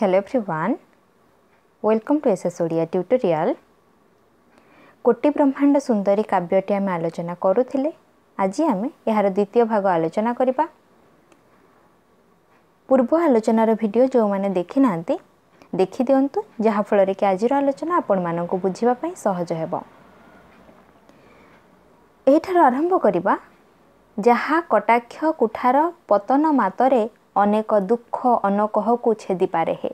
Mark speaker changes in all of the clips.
Speaker 1: Hello everyone. Welcome to SS Odia tutorial. କୋଟି ବ୍ରହ୍ମାଣ୍ଡ ସୁନ୍ଦରୀ କାବ୍ୟଟି ଆମେ ଆଲୋଚନା କରୁଥିଲେ ଆଜି ଆମେ ଏହାର ଦ୍ୱିତୀୟ ଭାଗ ଆଲୋଚନା କରିବା ପୂର୍ବ ଆଲୋଚନାର ଭିଡ଼ିଓ ଯେଉଁମାନେ ଦେଖିନାହାନ୍ତି ଦେଖିଦିଅନ୍ତୁ ଯାହାଫଳରେ କି ଆଜିର ଆଲୋଚନା ଆପଣମାନଙ୍କୁ ବୁଝିବା ପାଇଁ ସହଜ ହେବ ଏହିଠାରୁ ଆରମ୍ଭ କରିବା ଯାହା କଟାକ୍ଷ କୁଠାର ପତନ ମାତରେ ଅନେକ ଦୁଃଖ ଅନକହକୁ ଛେଦିପାରେ ହେ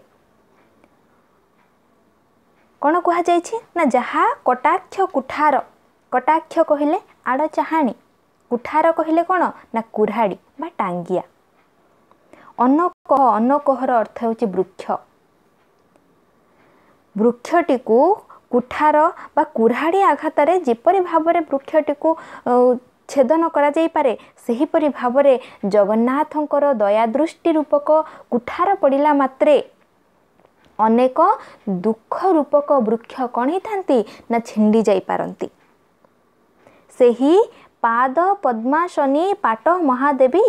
Speaker 1: କ'ଣ କୁହାଯାଇଛି ନା ଯାହା କଟାକ୍ଷ କୁଠାର କଟାକ୍ଷ କହିଲେ ଆଡ଼ ଚାହାଣି କୁଠାର କହିଲେ କ'ଣ ନା କୁରାଡ଼ି ବା ଟାଙ୍ଗିଆ ଅନକହ ଅନକହର ଅର୍ଥ ହେଉଛି ବୃକ୍ଷ ବୃକ୍ଷଟିକୁ କୁଠାର ବା କୁରାଡ଼ି ଆଘାତରେ ଯେପରି ଭାବରେ ବୃକ୍ଷଟିକୁ ଛେଦନ କରାଯାଇପାରେ ସେହିପରି ଭାବରେ ଜଗନ୍ନାଥଙ୍କର ଦୟା ଦୃଷ୍ଟି ରୂପକ କୁଠାର ପଡ଼ିଲା ମାତ୍ରେ ଅନେକ ଦୁଃଖ ରୂପକ ବୃକ୍ଷ କ'ଣ ହେଇଥାନ୍ତି ନା ଛିଣ୍ଡି ଯାଇପାରନ୍ତି ସେହି ପାଦ ପଦ୍ମାସନୀ ପାଟ ମହାଦେବୀ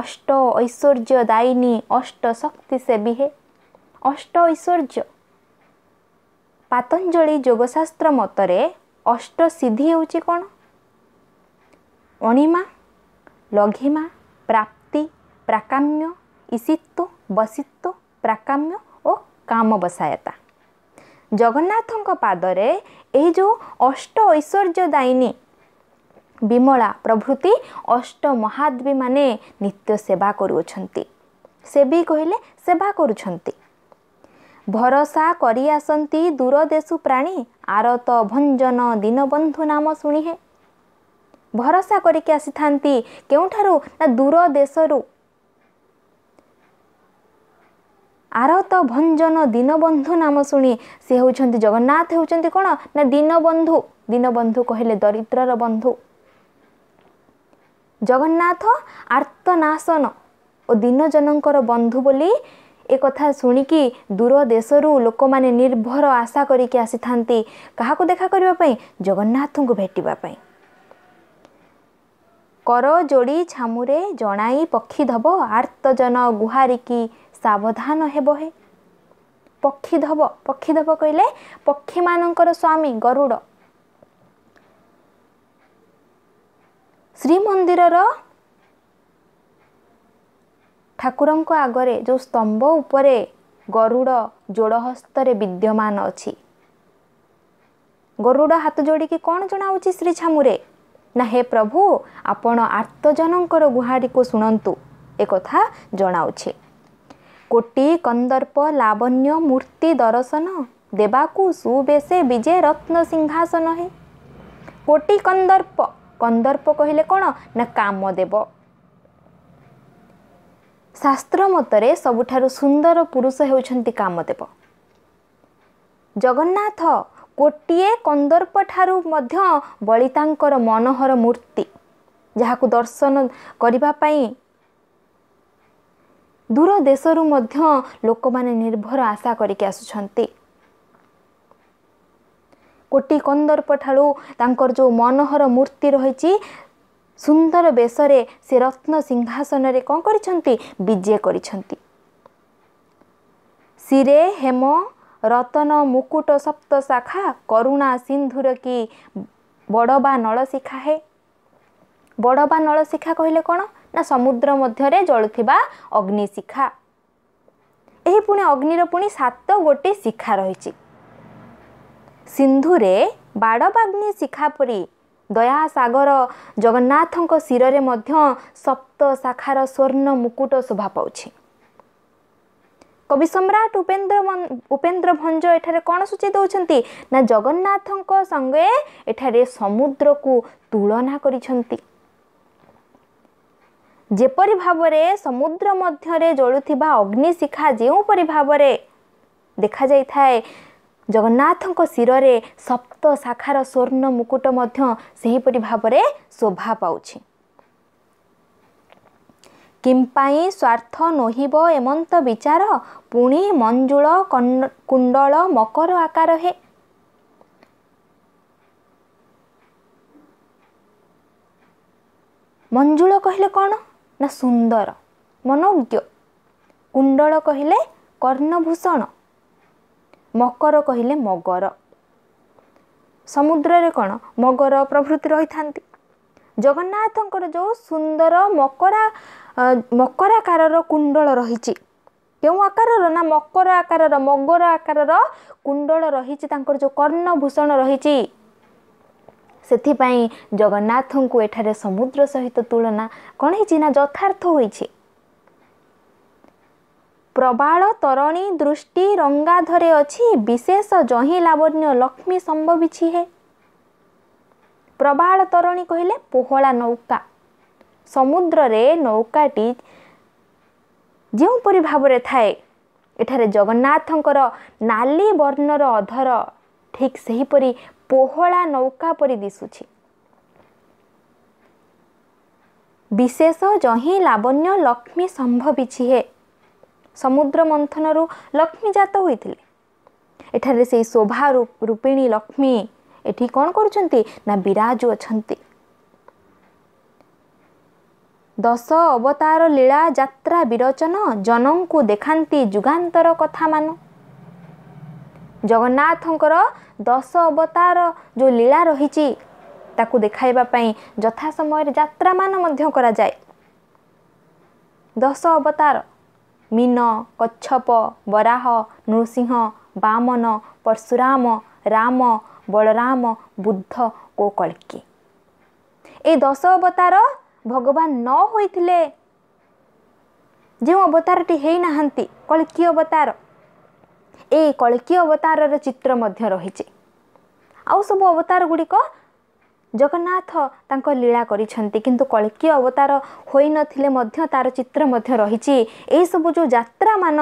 Speaker 1: ଅଷ୍ଟ ଐଶ୍ୱର୍ଯ୍ୟ ଦାୟିନୀ ଅଷ୍ଟ ଶକ୍ତି ସେବିହେ ଅଷ୍ଟ ଐଶ୍ୱର୍ଯ୍ୟ ପାତଞ୍ଜଳି ଯୋଗଶାସ୍ତ୍ର ମତରେ ଅଷ୍ଟ ସିଦ୍ଧି ହେଉଛି କ'ଣ ଅଣିମା ଲଘିମା ପ୍ରାପ୍ତି ପ୍ରାକାମ୍ୟ ଇଷିତ୍ୱ ବସିତ୍ୱ ପ୍ରାକାମ୍ୟ ଓ କାମବସାୟତା ଜଗନ୍ନାଥଙ୍କ ପାଦରେ ଏହି ଯେଉଁ ଅଷ୍ଟ ଐଶ୍ୱର୍ଯ୍ୟ ଐଶ୍ୱର୍ଯ୍ୟଦାୟିନୀ ବିମଳା ପ୍ରଭୃତି ଅଷ୍ଟ ମହାଦ୍ୱୀମାନେ ନିତ୍ୟ ସେବା କରୁଅଛନ୍ତି ସେ ବି କହିଲେ ସେବା କରୁଛନ୍ତି ଭରସା କରିଆସନ୍ତି ଦେଶୁ ପ୍ରାଣୀ ଆରତ ଭଞ୍ଜନ ଦୀନବନ୍ଧୁ ନାମ ଶୁଣିହେ ଭରସା କରିକି ଆସିଥାନ୍ତି କେଉଁଠାରୁ ନା ଦୂର ଦେଶରୁ ଆରତ ଭଞ୍ଜନ ଦୀନବନ୍ଧୁ ନାମ ଶୁଣି ସେ ହେଉଛନ୍ତି ଜଗନ୍ନାଥ ହେଉଛନ୍ତି କ'ଣ ନା ଦୀନବନ୍ଧୁ ଦୀନବନ୍ଧୁ କହିଲେ ଦରିଦ୍ରର ବନ୍ଧୁ ଜଗନ୍ନାଥ ଆର୍ତ୍ତନାଶନ ଓ ଦୀନଜନଙ୍କର ବନ୍ଧୁ ବୋଲି ଏ କଥା ଶୁଣିକି ଦୂର ଦେଶରୁ ଲୋକମାନେ ନିର୍ଭର ଆଶା କରିକି ଆସିଥାନ୍ତି କାହାକୁ ଦେଖା କରିବା ପାଇଁ ଜଗନ୍ନାଥଙ୍କୁ ଭେଟିବା ପାଇଁ କର ଯୋଡ଼ି ଛାମୁରେ ଜଣାଇ ପକ୍ଷୀ ଧବ ଆର୍ତ୍ତଜନ ଗୁହାରିକି ସାବଧାନ ହେବ ହେ ପକ୍ଷୀ ଧବ ପକ୍ଷୀ ଧବ କହିଲେ ପକ୍ଷୀମାନଙ୍କର ସ୍ୱାମୀ ଗରୁଡ଼ ଶ୍ରୀମନ୍ଦିରର ଠାକୁରଙ୍କ ଆଗରେ ଯେଉଁ ସ୍ତମ୍ଭ ଉପରେ ଗରୁଡ଼ ଯୋଡ଼ ହସ୍ତରେ ବିଦ୍ୟମାନ ଅଛି ଗରୁଡ଼ ହାତ ଯୋଡ଼ିକି କ'ଣ ଜଣାଉଛି ଶ୍ରୀ ଛାମୁରେ ନା ହେ ପ୍ରଭୁ ଆପଣ ଆର୍ତ୍ତଜନଙ୍କର ଗୁହାରିକୁ ଶୁଣନ୍ତୁ ଏକଥା ଜଣାଉଛି କୋଟି କନ୍ଦର୍ପ ଲାବଣ୍ୟ ମୂର୍ତ୍ତି ଦର୍ଶନ ଦେବାକୁ ସୁବେଶେ ବିଜେ ରତ୍ନ ସିଂହାସନ ହେ କୋଟି କନ୍ଦର୍ପ କନ୍ଦର୍ପ କହିଲେ କ'ଣ ନା କାମ ଦେବ ଶାସ୍ତ୍ର ମତରେ ସବୁଠାରୁ ସୁନ୍ଦର ପୁରୁଷ ହେଉଛନ୍ତି କାମଦେବ ଜଗନ୍ନାଥ ଗୋଟିଏ କନ୍ଦର୍ପଠାରୁ ମଧ୍ୟ ବଳିତାଙ୍କର ମନୋହର ମୂର୍ତ୍ତି ଯାହାକୁ ଦର୍ଶନ କରିବା ପାଇଁ ଦୂର ଦେଶରୁ ମଧ୍ୟ ଲୋକମାନେ ନିର୍ଭର ଆଶା କରିକି ଆସୁଛନ୍ତି କୋଟି କନ୍ଦର୍ପଠାରୁ ତାଙ୍କର ଯେଉଁ ମନୋହର ମୂର୍ତ୍ତି ରହିଛି ସୁନ୍ଦର ବେଶରେ ସେ ରତ୍ନ ସିଂହାସନରେ କ'ଣ କରିଛନ୍ତି ବିଜେ କରିଛନ୍ତି ଶିରେ ହେମ ରତନ ମୁକୁଟ ସପ୍ତ ଶାଖା କରୁଣା ସିନ୍ଧୁର କି ବଡ଼ ବଡ଼ବା ନଳଶିଖା ହେ ବଡ଼ ବଡ଼ବା ନଳଶିଖା କହିଲେ କ'ଣ ନା ସମୁଦ୍ର ମଧ୍ୟରେ ଜଳୁଥିବା ଅଗ୍ନିଶିଖା ଏହି ପୁଣି ଅଗ୍ନିର ପୁଣି ସାତ ଗୋଟି ଶିଖା ରହିଛି ସିନ୍ଧୁରେ ବାଡ଼ ବାଗ୍ନି ଶିଖା ପରି ଦୟାସାଗର ଜଗନ୍ନାଥଙ୍କ ଶିରରେ ମଧ୍ୟ ସପ୍ତ ଶାଖାର ସ୍ୱର୍ଣ୍ଣ ମୁକୁଟ ଶୋଭା ପାଉଛି କବି ସମ୍ରାଟ ଉପେନ୍ଦ୍ର ଉପେନ୍ଦ୍ର ଭଞ୍ଜ ଏଠାରେ କ'ଣ ସୂଚାଇ ଦେଉଛନ୍ତି ନା ଜଗନ୍ନାଥଙ୍କ ସଙ୍ଗେ ଏଠାରେ ସମୁଦ୍ରକୁ ତୁଳନା କରିଛନ୍ତି ଯେପରି ଭାବରେ ସମୁଦ୍ର ମଧ୍ୟରେ ଜଳୁଥିବା ଅଗ୍ନିଶିଖା ଯେଉଁପରି ଭାବରେ ଦେଖାଯାଇଥାଏ ଜଗନ୍ନାଥଙ୍କ ଶିରରେ ସପ୍ତ ଶାଖାର ସ୍ୱର୍ଣ୍ଣ ମୁକୁଟ ମଧ୍ୟ ସେହିପରି ଭାବରେ ଶୋଭା ପାଉଛି କିମ୍ପାଇ ସ୍ୱାର୍ଥ ନୋହିବ ଏମନ୍ତ ବିଚାର ପୁଣି ମଞ୍ଜୁଳ କୁଣ୍ଡଳ ମକର ଆକାର ହେ ମଞ୍ଜୁଳ କହିଲେ କ'ଣ ନା ସୁନ୍ଦର ମନଜ୍ଞ କୁଣ୍ଡଳ କହିଲେ କର୍ଣ୍ଣଭୂଷଣ ମକର କହିଲେ ମଗର ସମୁଦ୍ରରେ କ'ଣ ମଗର ପ୍ରଭୃତି ରହିଥାନ୍ତି ଜଗନ୍ନାଥଙ୍କର ଯେଉଁ ସୁନ୍ଦର ମକରା ମକର ଆକାରର କୁଣ୍ଡଳ ରହିଛି କେଉଁ ଆକାରର ନା ମକର ଆକାରର ମଗର ଆକାରର କୁଣ୍ଡଳ ରହିଛି ତାଙ୍କର ଯେଉଁ କର୍ଣ୍ଣଭୂଷଣ ରହିଛି ସେଥିପାଇଁ ଜଗନ୍ନାଥଙ୍କୁ ଏଠାରେ ସମୁଦ୍ର ସହିତ ତୁଳନା କ'ଣ ହେଇଛି ନା ଯଥାର୍ଥ ହୋଇଛି ପ୍ରବାଳ ତରଣୀ ଦୃଷ୍ଟି ରଙ୍ଗାଧରେ ଅଛି ବିଶେଷ ଜହି ଲାବଣ୍ୟ ଲକ୍ଷ୍ମୀ ସମ୍ଭବିଛି ହେ ପ୍ରବାଳ ତରଣୀ କହିଲେ ପୋହଳା ନୌକା ସମୁଦ୍ରରେ ନୌକାଟି ଯେଉଁପରି ଭାବରେ ଥାଏ ଏଠାରେ ଜଗନ୍ନାଥଙ୍କର ନାଲି ବର୍ଣ୍ଣର ଅଧର ଠିକ୍ ସେହିପରି ପୋହଳା ନୌକା ପରି ଦିଶୁଛି ବିଶେଷ ଜହିଁ ଲାବଣ୍ୟ ଲକ୍ଷ୍ମୀ ସମ୍ଭବିଛି ହେ ସମୁଦ୍ର ମନ୍ଥନରୁ ଲକ୍ଷ୍ମୀ ଜାତ ହୋଇଥିଲେ ଏଠାରେ ସେଇ ଶୋଭା ରୂପିଣୀ ଲକ୍ଷ୍ମୀ ଏଠି କ'ଣ କରୁଛନ୍ତି ନା ବିରାଜ ଅଛନ୍ତି ଦଶ ଅବତାର ଲୀଳା ଯାତ୍ରା ବିରୋଚନ ଜନଙ୍କୁ ଦେଖାନ୍ତି ଯୁଗାନ୍ତର କଥାମାନ ଜଗନ୍ନାଥଙ୍କର ଦଶ ଅବତାର ଯେଉଁ ଲୀଳା ରହିଛି ତାକୁ ଦେଖାଇବା ପାଇଁ ଯଥା ସମୟରେ ଯାତ୍ରାମାନ ମଧ୍ୟ କରାଯାଏ ଦଶ ଅବତାର ମୀନ କଚ୍ଛପ ବରାହ ନୃସିଂହ ବାମନ ପରଶୁରାମ ରାମ ବଳରାମ ବୁଦ୍ଧ କୋକଳିକି ଏଇ ଦଶ ଅବତାର ଭଗବାନ ନ ହୋଇଥିଲେ ଯେଉଁ ଅବତାରଟି ହେଇନାହାନ୍ତି କଳିକି ଅବତାର ଏଇ କଳିକି ଅବତାରର ଚିତ୍ର ମଧ୍ୟ ରହିଛି ଆଉ ସବୁ ଅବତାର ଗୁଡ଼ିକ ଜଗନ୍ନାଥ ତାଙ୍କ ଲୀଳା କରିଛନ୍ତି କିନ୍ତୁ କଳିକୀୟ ଅବତାର ହୋଇନଥିଲେ ମଧ୍ୟ ତା'ର ଚିତ୍ର ମଧ୍ୟ ରହିଛି ଏହିସବୁ ଯେଉଁ ଯାତ୍ରାମାନ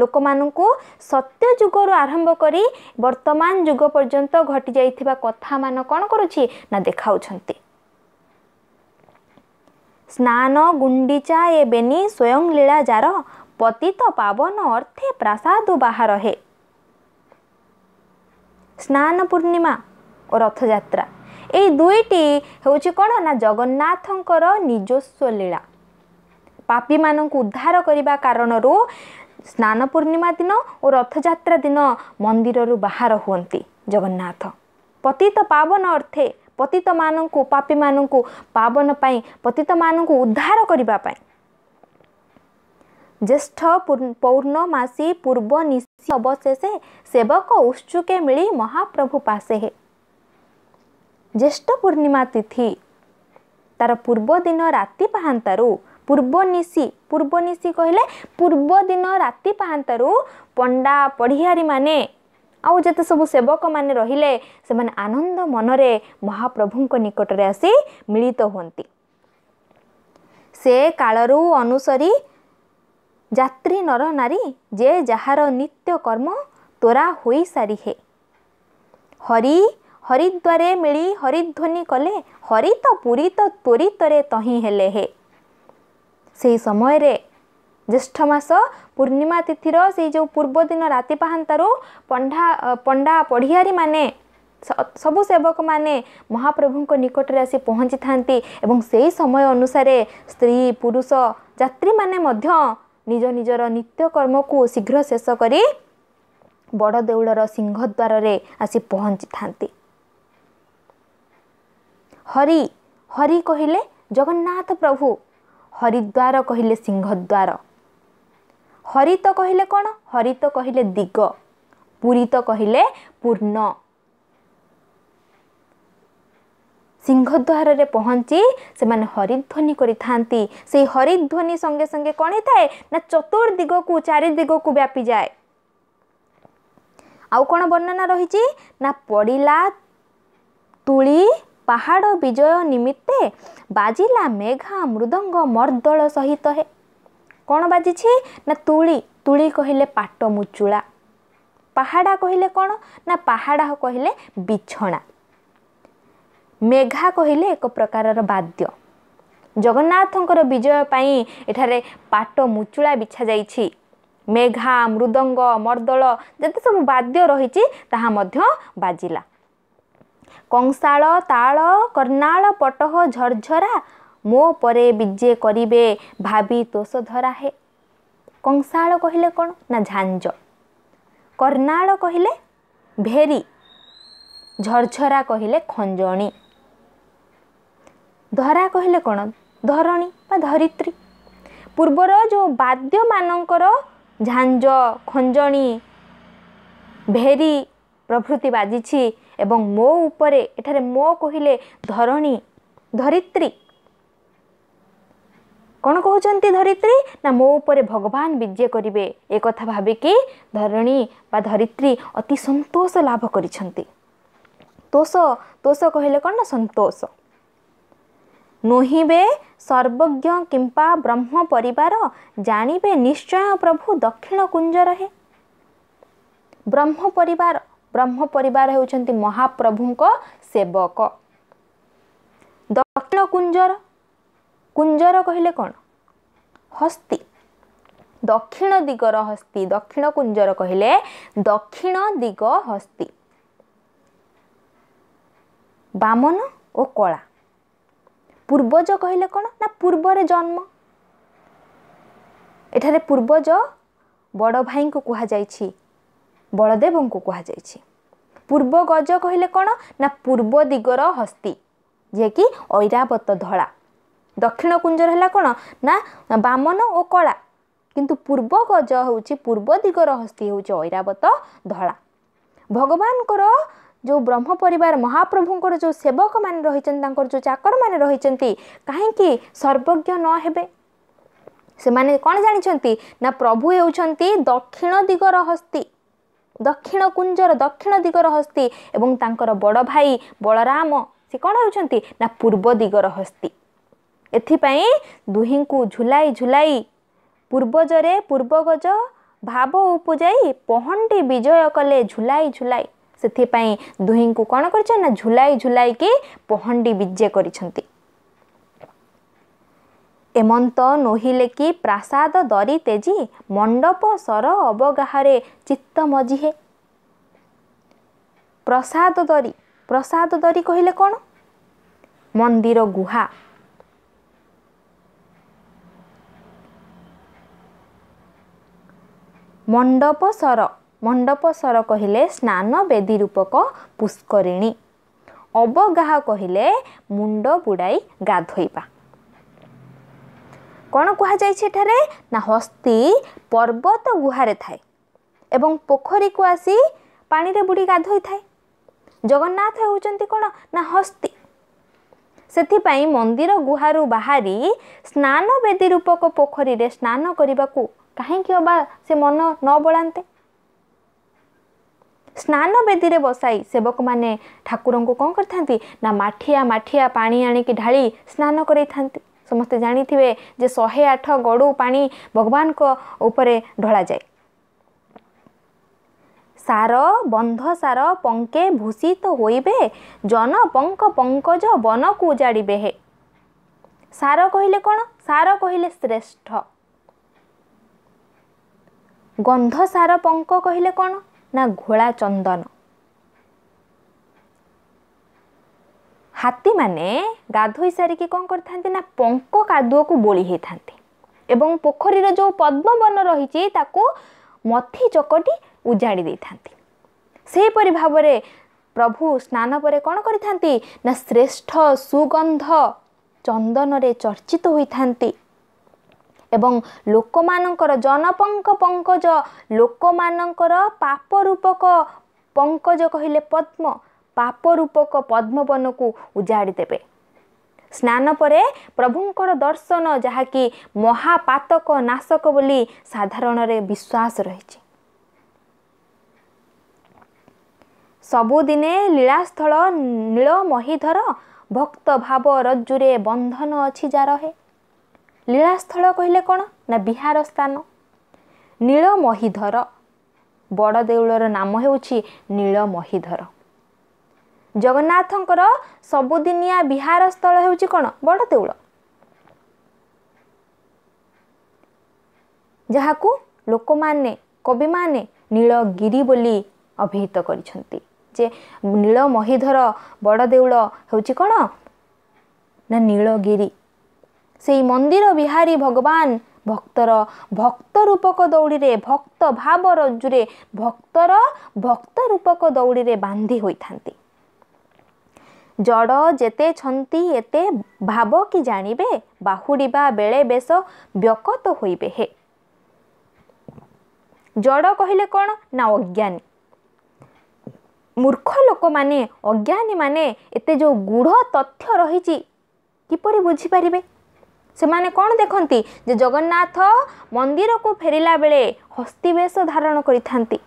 Speaker 1: ଲୋକମାନଙ୍କୁ ସତ୍ୟ ଯୁଗରୁ ଆରମ୍ଭ କରି ବର୍ତ୍ତମାନ ଯୁଗ ପର୍ଯ୍ୟନ୍ତ ଘଟିଯାଇଥିବା କଥାମାନ କ'ଣ କରୁଛି ନା ଦେଖାଉଛନ୍ତି ସ୍ନାନ ଗୁଣ୍ଡିଚା ଏବେନି ସ୍ୱୟଂ ଲୀଳା ଯାର ପତିତ ପାବନ ଅର୍ଥେ ପ୍ରାସାଦ ବାହାର ହେ ସ୍ନାନ ପୂର୍ଣ୍ଣିମା ଓ ରଥଯାତ୍ରା ଏଇ ଦୁଇଟି ହେଉଛି କ'ଣ ନା ଜଗନ୍ନାଥଙ୍କର ନିଜସ୍ୱ ଲୀଳା ପାପୀମାନଙ୍କୁ ଉଦ୍ଧାର କରିବା କାରଣରୁ ସ୍ନାନ ପୂର୍ଣ୍ଣିମା ଦିନ ଓ ରଥଯାତ୍ରା ଦିନ ମନ୍ଦିରରୁ ବାହାର ହୁଅନ୍ତି ଜଗନ୍ନାଥ ପତିତ ପାବନ ଅର୍ଥେ ପତିତମାନଙ୍କୁ ପାପୀମାନଙ୍କୁ ପାବନ ପାଇଁ ପତିତ ମାନଙ୍କୁ ଉଦ୍ଧାର କରିବା ପାଇଁ ଜ୍ୟେଷ୍ଠ ପୌର୍ଣ୍ଣମାସୀ ପୂର୍ବ ନିଶି ଅବଶେଷେ ସେବକ ଉତ୍ସୁକେ ମିଳି ମହାପ୍ରଭୁ ପାସେ ଜ୍ୟେଷ୍ଠ ପୂର୍ଣ୍ଣିମା ତିଥି ତାର ପୂର୍ବ ଦିନ ରାତି ପାହାନ୍ତାରୁ ପୂର୍ବ ନିଶି ପୂର୍ବ ନିଶି କହିଲେ ପୂର୍ବ ଦିନ ରାତି ପାହାନ୍ତାରୁ ପଣ୍ଡା ପଢ଼ିହାରୀମାନେ ଆଉ ଯେତେ ସବୁ ସେବକମାନେ ରହିଲେ ସେମାନେ ଆନନ୍ଦ ମନରେ ମହାପ୍ରଭୁଙ୍କ ନିକଟରେ ଆସି ମିଳିତ ହୁଅନ୍ତି ସେ କାଳରୁ ଅନୁସରି ଯାତ୍ରୀ ନର ନାରୀ ଯେ ଯାହାର ନିତ୍ୟ କର୍ମ ତ୍ୱରା ହୋଇସାରିହେ ହରି ହରିଦ୍ୱାରେ ମିଳି ହରିଧ୍ୱନି କଲେ ହରିତ ପୁରୀତ ତ୍ୱରିତରେ ତହିଁ ହେଲେ ହେ ସେହି ସମୟରେ ଜ୍ୟେଷ୍ଠ ମାସ ପୂର୍ଣ୍ଣିମା ତିଥିର ସେଇ ଯେଉଁ ପୂର୍ବଦିନ ରାତି ପାହାନ୍ତାରୁ ପଣ୍ଡା ପଣ୍ଡା ପଢ଼ିଆରୀମାନେ ସବୁ ସେବକମାନେ ମହାପ୍ରଭୁଙ୍କ ନିକଟରେ ଆସି ପହଞ୍ଚିଥାନ୍ତି ଏବଂ ସେହି ସମୟ ଅନୁସାରେ ସ୍ତ୍ରୀ ପୁରୁଷ ଯାତ୍ରୀମାନେ ମଧ୍ୟ ନିଜ ନିଜର ନିତ୍ୟକର୍ମକୁ ଶୀଘ୍ର ଶେଷ କରି ବଡ଼ଦେଉଳର ସିଂହଦ୍ୱାରରେ ଆସି ପହଞ୍ଚିଥାନ୍ତି ହରି ହରି କହିଲେ ଜଗନ୍ନାଥ ପ୍ରଭୁ ହରିଦ୍ୱାର କହିଲେ ସିଂହଦ୍ୱାର ହରିତ କହିଲେ କ'ଣ ହରିତ କହିଲେ ଦିଗ ପୁରିତ କହିଲେ ପୂର୍ଣ୍ଣ ସିଂହଦ୍ୱାରରେ ପହଞ୍ଚି ସେମାନେ ହରିଧ୍ୱନି କରିଥାନ୍ତି ସେଇ ହରିଧ୍ୱନି ସଙ୍ଗେ ସଙ୍ଗେ କ'ଣ ହେଇଥାଏ ନା ଚତୁର୍ଦିଗକୁ ଚାରିଦିଗକୁ ବ୍ୟାପିଯାଏ ଆଉ କ'ଣ ବର୍ଣ୍ଣନା ରହିଛି ନା ପଡ଼ିଲା ତୁଳି ପାହାଡ଼ ବିଜୟ ନିମିତ୍ତେ ବାଜିଲା ମେଘା ମୃଦଙ୍ଗ ମର୍ଦ୍ଦଳ ସହିତ ହେ କ'ଣ ବାଜିଛି ନା ତୁଳି ତୁଳି କହିଲେ ପାଟ ମୁଚୁଳା ପାହାଡ଼ା କହିଲେ କ'ଣ ନା ପାହାଡ଼ କହିଲେ ବିଛଣା ମେଘା କହିଲେ ଏକ ପ୍ରକାରର ବାଦ୍ୟ ଜଗନ୍ନାଥଙ୍କର ବିଜୟ ପାଇଁ ଏଠାରେ ପାଟ ମୁଚୁଳା ବିଛାଯାଇଛି ମେଘା ମୃଦଙ୍ଗ ମର୍ଦ୍ଦଳ ଯେତେ ସବୁ ବାଦ୍ୟ ରହିଛି ତାହା ମଧ୍ୟ ବାଜିଲା କଂସାଳ ତାଳ କର୍ଣ୍ଣାଳ ପଟହ ଝରଝରା ମୋ ପରେ ବିଜେ କରିବେ ଭାବି ତୋଷ ଧରା ହେ କଂସାଳ କହିଲେ କ'ଣ ନା ଝାଞ୍ଜ କର୍ଣ୍ଣାଳ କହିଲେ ଭେରି ଝରଝରା କହିଲେ ଖଞ୍ଜଣି ଧରା କହିଲେ କ'ଣ ଧରଣୀ ବା ଧରିତ୍ରୀ ପୂର୍ବର ଯେଉଁ ବାଦ୍ୟମାନଙ୍କର ଝାଞ୍ଜ ଖଞ୍ଜଣି ଭେରି ପ୍ରଭୃତି ବାଜିଛି ଏବଂ ମୋ ଉପରେ ଏଠାରେ ମୋ କହିଲେ ଧରଣୀ ଧରିତ୍ରୀ धरित्री कन कि धरित करिवे भगवान् विजे एथा भाविक धरणी बा धरित्री अति सन्तोष लाभ गरिष कहिले कन् सन्तोष नो सर्वज्ञ किम्पा ब्रह्मर निश्चय प्रभु दक्षिण कु ब्रह्मर ब्रह्मर हौ सेवक दक्षिण कुञ्जर କୁଞ୍ଜର କହିଲେ କ'ଣ ହସ୍ତି ଦକ୍ଷିଣ ଦିଗର ହସ୍ତି ଦକ୍ଷିଣ କୁଞ୍ଜର କହିଲେ ଦକ୍ଷିଣ ଦିଗ ହସ୍ତି ବାମନ ଓ କଳା ପୂର୍ବଜ କହିଲେ କ'ଣ ନା ପୂର୍ବରେ ଜନ୍ମ ଏଠାରେ ପୂର୍ବଜ ବଡ଼ ଭାଇଙ୍କୁ କୁହାଯାଇଛି ବଳଦେବଙ୍କୁ କୁହାଯାଇଛି ପୂର୍ବ ଗଜ କହିଲେ କ'ଣ ନା ପୂର୍ବ ଦିଗର ହସ୍ତି ଯିଏକି ଐରାବତ ଧଳା ଦକ୍ଷିଣ କୁଞ୍ଜର ହେଲା କ'ଣ ନା ବାମନ ଓ କଳା କିନ୍ତୁ ପୂର୍ବ ଗଜ ହେଉଛି ପୂର୍ବ ଦିଗର ହସ୍ତି ହେଉଛି ଐରାବତ ଧଳା ଭଗବାନଙ୍କର ଯେଉଁ ବ୍ରହ୍ମ ପରିବାର ମହାପ୍ରଭୁଙ୍କର ଯେଉଁ ସେବକମାନେ ରହିଛନ୍ତି ତାଙ୍କର ଯେଉଁ ଚାକରମାନେ ରହିଛନ୍ତି କାହିଁକି ସର୍ବଜ୍ଞ ନ ହେବେ ସେମାନେ କ'ଣ ଜାଣିଛନ୍ତି ନା ପ୍ରଭୁ ହେଉଛନ୍ତି ଦକ୍ଷିଣ ଦିଗର ହସ୍ତି ଦକ୍ଷିଣ କୁଞ୍ଜର ଦକ୍ଷିଣ ଦିଗର ହସ୍ତି ଏବଂ ତାଙ୍କର ବଡ଼ ଭାଇ ବଳରାମ ସେ କ'ଣ ହେଉଛନ୍ତି ନା ପୂର୍ବ ଦିଗର ହସ୍ତି ଏଥିପାଇଁ ଦୁହିଁଙ୍କୁ ଝୁଲାଇ ଝୁଲାଇ ପୂର୍ବଜରେ ପୂର୍ବଗଜ ଭାବ ଉପଯାଇ ପହଣ୍ଡି ବିଜୟ କଲେ ଝୁଲାଇ ଝୁଲାଇ ସେଥିପାଇଁ ଦୁହିଁଙ୍କୁ କ'ଣ କରିଛନ୍ତି ନା ଝୁଲାଇ ଝୁଲାଇକି ପହଣ୍ଡି ବିଜେ କରିଛନ୍ତି ଏମନ୍ତ ନୋହିଲେ କି ପ୍ରାସାଦ ଦରି ତେଜି ମଣ୍ଡପ ସର ଅବଗାହରେ ଚିତ୍ତ ମଜିହେ ପ୍ରସାଦ ଦରି ପ୍ରସାଦ ଦରି କହିଲେ କ'ଣ ମନ୍ଦିର ଗୁହା ମଣ୍ଡପ ସର ମଣ୍ଡପ ସର କହିଲେ ସ୍ନାନ ବେଦୀ ରୂପକ ପୁଷ୍କରିଣୀ ଅବଗାହ କହିଲେ ମୁଣ୍ଡ ବୁଡ଼ାଇ ଗାଧୋଇବା କ'ଣ କୁହାଯାଇଛି ଏଠାରେ ନା ହସ୍ତି ପର୍ବତ ଗୁହାରେ ଥାଏ ଏବଂ ପୋଖରୀକୁ ଆସି ପାଣିରେ ବୁଡ଼ି ଗାଧୋଇଥାଏ ଜଗନ୍ନାଥ ହେଉଛନ୍ତି କ'ଣ ନା ହସ୍ତି ସେଥିପାଇଁ ମନ୍ଦିର ଗୁହାରୁ ବାହାରି ସ୍ନାନ ବେଦୀ ରୂପକ ପୋଖରୀରେ ସ୍ନାନ କରିବାକୁ କାହିଁକି ଅବା ସେ ମନ ନ ବଳାନ୍ତେ ସ୍ନାନ ବେଦୀରେ ବସାଇ ସେବକମାନେ ଠାକୁରଙ୍କୁ କ'ଣ କରିଥାନ୍ତି ନା ମାଠିଆ ମାଠିଆ ପାଣି ଆଣିକି ଢାଳି ସ୍ନାନ କରାଇଥାନ୍ତି ସମସ୍ତେ ଜାଣିଥିବେ ଯେ ଶହେ ଆଠ ଗଡ଼ୁ ପାଣି ଭଗବାନଙ୍କ ଉପରେ ଢଳାଯାଏ ସାର ବନ୍ଧ ସାର ପଙ୍କେ ଭୂଷିତ ହୋଇବେ ଜନ ପଙ୍କ ପଙ୍କଜ ବନକୁ ଉଜାଡ଼ିବେ ହେ ସାର କହିଲେ କ'ଣ ସାର କହିଲେ ଶ୍ରେଷ୍ଠ ଗନ୍ଧସାର ପଙ୍କ କହିଲେ କ'ଣ ନା ଘୋଳା ଚନ୍ଦନ ହାତୀମାନେ ଗାଧୋଇ ସାରିକି କ'ଣ କରିଥାନ୍ତି ନା ପଙ୍କ କାଦୁଅକୁ ବୋଳି ହେଇଥାନ୍ତି ଏବଂ ପୋଖରୀର ଯେଉଁ ପଦ୍ମବନ ରହିଛି ତାକୁ ମଥି ଚକଟି ଉଜାଡ଼ି ଦେଇଥାନ୍ତି ସେହିପରି ଭାବରେ ପ୍ରଭୁ ସ୍ନାନ ପରେ କ'ଣ କରିଥାନ୍ତି ନା ଶ୍ରେଷ୍ଠ ସୁଗନ୍ଧ ଚନ୍ଦନରେ ଚର୍ଚ୍ଚିତ ହୋଇଥାନ୍ତି ଏବଂ ଲୋକମାନଙ୍କର ଜନପଙ୍କ ପଙ୍କଜ ଲୋକମାନଙ୍କର ପାପ ରୂପକ ପଙ୍କଜ କହିଲେ ପଦ୍ମ ପାପ ରୂପକ ପଦ୍ମବନକୁ ଉଜାଡ଼ି ଦେବେ ସ୍ନାନ ପରେ ପ୍ରଭୁଙ୍କର ଦର୍ଶନ ଯାହାକି ମହାପାତକ ନାଶକ ବୋଲି ସାଧାରଣରେ ବିଶ୍ୱାସ ରହିଛି ସବୁଦିନେ ଲୀଳାସ୍ଥଳ ନୀଳ ମହିଧର ଭକ୍ତ ଭାବ ରଜୁରେ ବନ୍ଧନ ଅଛି ଯା ରହେ ଲୀଳାସ୍ଥଳ କହିଲେ କ'ଣ ନା ବିହାର ସ୍ଥାନ ନୀଳମହିଧର ବଡ଼ଦେଉଳର ନାମ ହେଉଛି ନୀଳମହିଧର ଜଗନ୍ନାଥଙ୍କର ସବୁଦିନିଆ ବିହାର ସ୍ଥଳ ହେଉଛି କ'ଣ ବଡ଼ଦେଉଳ ଯାହାକୁ ଲୋକମାନେ କବିମାନେ ନୀଳଗିରି ବୋଲି ଅଭିହିତ କରିଛନ୍ତି ଯେ ନୀଳମହିଧର ଦେଉଳ ହେଉଛି କ'ଣ ନା ନୀଳଗିରି ସେଇ ମନ୍ଦିର ବିହାରୀ ଭଗବାନ ଭକ୍ତର ଭକ୍ତ ରୂପକ ଦୌଡ଼ିରେ ଭକ୍ତ ଭାବ ରଜୁରେ ଭକ୍ତର ଭକ୍ତ ରୂପକ ଦୌଡ଼ିରେ ବାନ୍ଧି ହୋଇଥାନ୍ତି ଜଡ଼ ଯେତେ ଛନ୍ତି ଏତେ ଭାବ କି ଜାଣିବେ ବାହୁଡ଼ିବା ବେଳେ ବେଶ ବ୍ୟକତ ହୋଇବେ ହେ ଜଡ଼ କହିଲେ କ'ଣ ନା ଅଜ୍ଞାନୀ ମୂର୍ଖ ଲୋକମାନେ ଅଜ୍ଞାନୀମାନେ ଏତେ ଯେଉଁ ଗୁଢ଼ ତଥ୍ୟ ରହିଛି କିପରି ବୁଝିପାରିବେ ସେମାନେ କ'ଣ ଦେଖନ୍ତି ଯେ ଜଗନ୍ନାଥ ମନ୍ଦିରକୁ ଫେରିଲା ବେଳେ ହସ୍ତିବେଶ ଧାରଣ କରିଥାନ୍ତି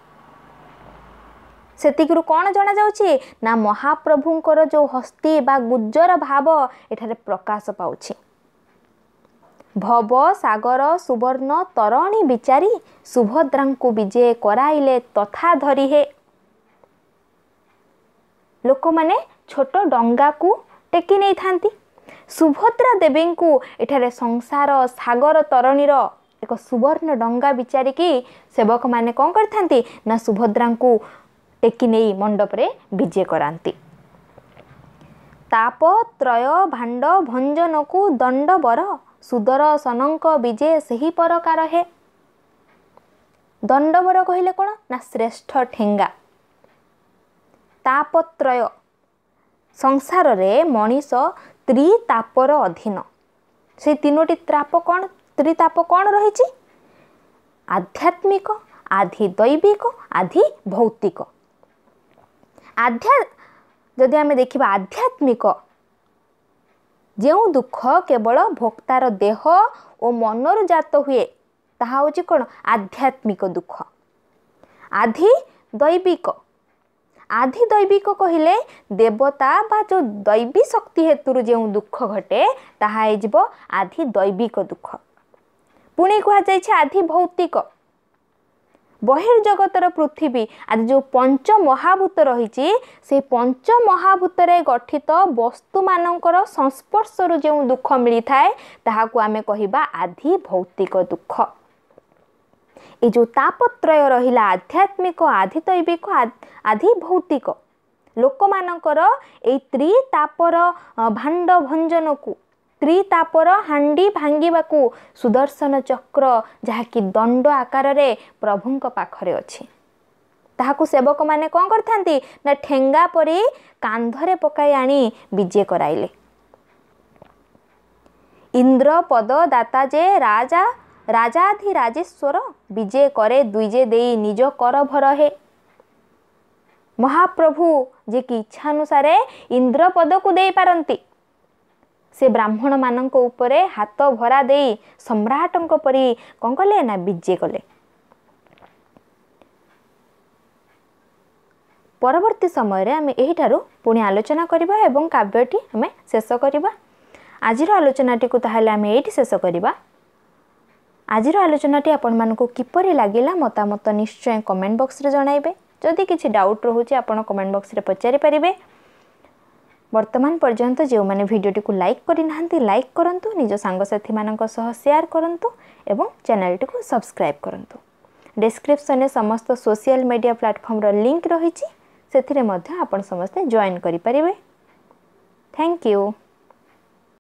Speaker 1: ସେତିକିରୁ କ'ଣ ଜଣାଯାଉଛି ନା ମହାପ୍ରଭୁଙ୍କର ଯେଉଁ ହସ୍ତି ବା ଗୁଜର ଭାବ ଏଠାରେ ପ୍ରକାଶ ପାଉଛି ଭବ ସାଗର ସୁବର୍ଣ୍ଣ ତରଣୀ ବିଚାରି ସୁଭଦ୍ରାଙ୍କୁ ବିଜେ କରାଇଲେ ତଥା ଧରିହେ ଲୋକମାନେ ଛୋଟ ଡଙ୍ଗାକୁ ଟେକି ନେଇଥାନ୍ତି ସୁଭଦ୍ରା ଦେବୀଙ୍କୁ ଏଠାରେ ସଂସାର ସାଗର ତରଣୀର ଏକ ସୁବର୍ଣ୍ଣ ଡଙ୍ଗା ବିଚାରିକି ସେବକମାନେ କ'ଣ କରିଥାନ୍ତି ନା ସୁଭଦ୍ରାଙ୍କୁ ଟେକି ନେଇ ମଣ୍ଡପରେ ବିଜେ କରାନ୍ତି ତାପ ତ୍ରୟ ଭାଣ୍ଡ ଭଞ୍ଜନକୁ ଦଣ୍ଡ ବର ସୁଦର ସନଙ୍କ ବିଜେ ସେହି ପରକାର ହେ ଦଣ୍ଡବର କହିଲେ କ'ଣ ନା ଶ୍ରେଷ୍ଠ ଠେଙ୍ଗା ତାପତ୍ରୟ ସଂସାରରେ ମଣିଷ ତ୍ରିତାପର ଅଧୀନ ସେଇ ତିନୋଟି ତ୍ରାପ କ'ଣ ତ୍ରିତାପ କ'ଣ ରହିଛି ଆଧ୍ୟାତ୍ମିକ ଆଧି ଦୈବିକ ଆଧି ଭୌତିକ ଆଧ୍ୟା ଯଦି ଆମେ ଦେଖିବା ଆଧ୍ୟାତ୍ମିକ ଯେଉଁ ଦୁଃଖ କେବଳ ଭୋକ୍ତାର ଦେହ ଓ ମନରୁ ଜାତ ହୁଏ ତାହା ହେଉଛି କ'ଣ ଆଧ୍ୟାତ୍ମିକ ଦୁଃଖ ଆଧି ଦୈବିକ ଆଧି ଦୈବିକ କହିଲେ ଦେବତା ବା ଯେଉଁ ଦୈବୀ ଶକ୍ତି ହେତୁରୁ ଯେଉଁ ଦୁଃଖ ଘଟେ ତାହା ହେଇଯିବ ଆଧି ଦୈବିକ ଦୁଃଖ ପୁଣି କୁହାଯାଇଛି ଆଧି ଭୌତିକ ବହିର୍ଜଗତର ପୃଥିବୀ ଆଜି ଯେଉଁ ପଞ୍ଚମହାଭୂତ ରହିଛି ସେ ପଞ୍ଚମହାଭୂତରେ ଗଠିତ ବସ୍ତୁମାନଙ୍କର ସଂସ୍ପର୍ଶରୁ ଯେଉଁ ଦୁଃଖ ମିଳିଥାଏ ତାହାକୁ ଆମେ କହିବା ଆଧି ଭୌତିକ ଦୁଃଖ ଏ ଯେଉଁ ତାପତ୍ରୟ ରହିଲା ଆଧ୍ୟାତ୍ମିକ ଆଧିତୈବିକ ଆଧି ଭୌତିକ ଲୋକମାନଙ୍କର ଏଇ ତ୍ରିତାପର ଭାଣ୍ଡ ଭଞ୍ଜନକୁ ତ୍ରିତାପର ହାଣ୍ଡି ଭାଙ୍ଗିବାକୁ ସୁଦର୍ଶନ ଚକ୍ର ଯାହାକି ଦଣ୍ଡ ଆକାରରେ ପ୍ରଭୁଙ୍କ ପାଖରେ ଅଛି ତାହାକୁ ସେବକମାନେ କ'ଣ କରିଥାନ୍ତି ନା ଠେଙ୍ଗା ପରି କାନ୍ଧରେ ପକାଇ ଆଣି ବିଜେ କରାଇଲେ ଇନ୍ଦ୍ର ପଦ ଦାତା ଯେ ରାଜା ରାଜାଧି ରାଜେଶ୍ୱର ବିଜେ କରେ ଦୁଇଜେ ଦେଇ ନିଜ କର ଭର ହେ ମହାପ୍ରଭୁ ଯିଏକି ଇଚ୍ଛାନୁସାରେ ପଦକୁ ଦେଇପାରନ୍ତି ସେ ବ୍ରାହ୍ମଣମାନଙ୍କ ଉପରେ ହାତ ଭରା ଦେଇ ସମ୍ରାଟଙ୍କ ପରି କ'ଣ କଲେ ନା ବିଜେ କଲେ ପରବର୍ତ୍ତୀ ସମୟରେ ଆମେ ଏହିଠାରୁ ପୁଣି ଆଲୋଚନା କରିବା ଏବଂ କାବ୍ୟଟି ଆମେ ଶେଷ କରିବା ଆଜିର ଆଲୋଚନାଟିକୁ ତାହେଲେ ଆମେ ଏଇଠି ଶେଷ କରିବା আজর আলোচনাটি আপনার কিপর লাগিলা মতামত নিশ্চয় কমেন্ট বক্সরে জনাইবে যদি কিছু ডাউট রয়েছে আপনার কমেন্ট বক্সরে পচারি পারে বর্তমান পর্যন্ত যে ভিডিওটি লাইক করে না লাইক করতু নিজ সাংসাথী সহ সেয়ার করতু এবং চ্যানেলটি সবসক্রাইব করতু ডেসক্রিপশনে সমস্ত সোশিয়াল মিডিয়া প্লাটফর্মর লিঙ্ক রয়েছে ସେଥିରେ ମଧ୍ୟ ଆପଣ ସମସ୍ତେ ଜଏନ୍ କରିପାରିବେ ଥ୍ୟାଙ୍କ ୟୁ